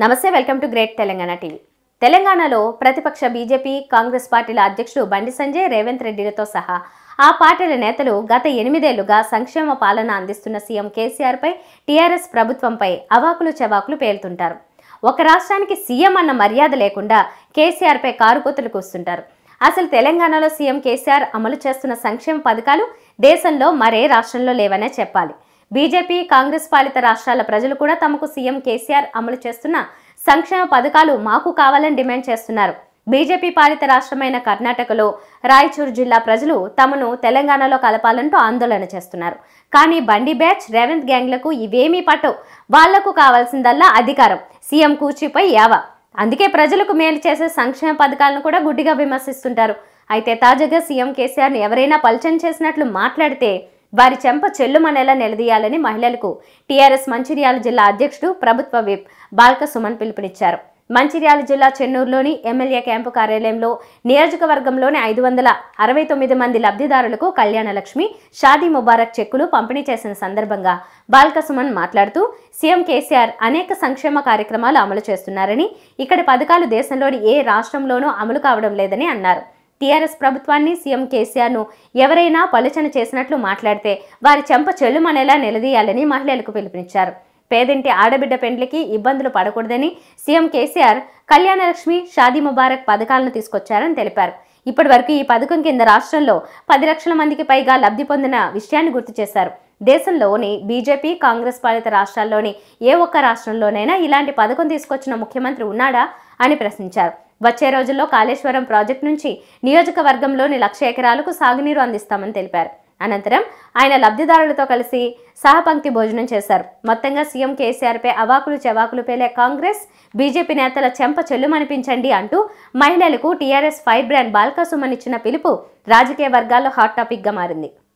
నమస్తే welcome to great Telangana TV తెలంగాణలో ప్రతిపక్ష బీజేపీ కాంగ్రెస్ పార్టీల అధ్యక్షుడు బండి సంజయ్ రేవంత్ రెడ్డిలతో సహా ఆ పార్టీల నేతలు గత ఎనిమిదేళ్లుగా సంక్షేమ పాలన అందిస్తున్న సీఎం కేసీఆర్పై టీఆర్ఎస్ ప్రభుత్వంపై అవాకులు చెవాకులు పేలుతుంటారు ఒక రాష్ట్రానికి సీఎం అన్న మర్యాద లేకుండా కేసీఆర్పై కారుకూతులు కూస్తుంటారు అసలు తెలంగాణలో సీఎం కేసీఆర్ అమలు చేస్తున్న సంక్షేమ పథకాలు దేశంలో మరే రాష్ట్రంలో లేవనే చెప్పాలి బీజేపీ కాంగ్రెస్ పాలిత రాష్ట్రాల ప్రజలు కూడా తమకు సీఎం కేసీఆర్ అమలు చేస్తున్న సంక్షేమ పథకాలు మాకు కావాలని డిమాండ్ చేస్తున్నారు బీజేపీ పాలిత రాష్ట్రమైన కర్ణాటకలో రాయచూరు జిల్లా ప్రజలు తమను తెలంగాణలో కలపాలంటూ ఆందోళన చేస్తున్నారు కానీ బండి బ్యాచ్ రేవంత్ గ్యాంగ్లకు ఇవేమీ పట్టవు వాళ్లకు కావాల్సిందల్లా అధికారం సీఎం కూచిపై యావ అందుకే ప్రజలకు మేలు చేసే సంక్షేమ పథకాలను కూడా గుడ్డిగా విమర్శిస్తుంటారు అయితే తాజాగా సీఎం కేసీఆర్ని ఎవరైనా పలచన చేసినట్లు మాట్లాడితే వారి చెంప చెల్లుమనేలా నిలదీయాలని మహిళలకు టీఆర్ఎస్ మంచిర్యాల జిల్లా అధ్యక్షుడు ప్రభుత్వ విప్ బాల్క సుమన్ పిలుపునిచ్చారు మంచిర్యాల జిల్లా చెన్నూరులోని ఎమ్మెల్యే క్యాంపు కార్యాలయంలో నియోజకవర్గంలోని ఐదు వందల అరవై తొమ్మిది మంది లబ్ధిదారులకు కళ్యాణలక్ష్మి షాదీ ముబారక్ చెక్కులు పంపిణీ చేసిన సందర్భంగా బాల్కసుమన్ మాట్లాడుతూ సీఎం కేసీఆర్ అనేక సంక్షేమ కార్యక్రమాలు అమలు చేస్తున్నారని ఇక్కడి పథకాలు దేశంలోని ఏ రాష్ట్రంలోనూ అమలు కావడం లేదని అన్నారు టీఆర్ఎస్ ప్రభుత్వాన్ని సీఎం కేసీఆర్ను ఎవరైనా పలుచన చేసినట్లు మాట్లాడితే వారి చెంప చెల్లుమనేలా నిలదీయాలని మహిళలకు పిలుపునిచ్చారు పేదింటి ఆడబిడ్డ పెండ్లికి ఇబ్బందులు పడకూడదని సీఎం కేసీఆర్ కళ్యాణలక్ష్మి షాదీ ముబారక్ పథకాలను తీసుకొచ్చారని తెలిపారు ఇప్పటివరకు ఈ పథకం కింద రాష్ట్రంలో పది లక్షల మందికి పైగా లబ్ధి పొందిన విషయాన్ని గుర్తు చేశారు దేశంలోని బీజేపీ కాంగ్రెస్ పాలిత రాష్ట్రాల్లోని ఏ ఒక్క రాష్ట్రంలోనైనా ఇలాంటి పథకం తీసుకొచ్చిన ముఖ్యమంత్రి ఉన్నాడా అని ప్రశ్నించారు వచ్చే రోజుల్లో కాళేశ్వరం ప్రాజెక్టు నుంచి నియోజకవర్గంలోని లక్ష ఎకరాలకు సాగునీరు అందిస్తామని తెలిపారు అనంతరం ఆయన లబ్ధిదారులతో కలిసి సహపంక్తి భోజనం చేశారు మొత్తంగా సీఎం కేసీఆర్పై అవాకులు చెవాకులు పేలే కాంగ్రెస్ బీజేపీ నేతల చెంప చెల్లుమనిపించండి అంటూ మహిళలకు టీఆర్ఎస్ ఫైర్ బ్రాండ్ బాల్కాసుమనిచ్చిన ఇచ్చిన పిలుపు రాజకీయ వర్గాల్లో హాట్ టాపిక్గా మారింది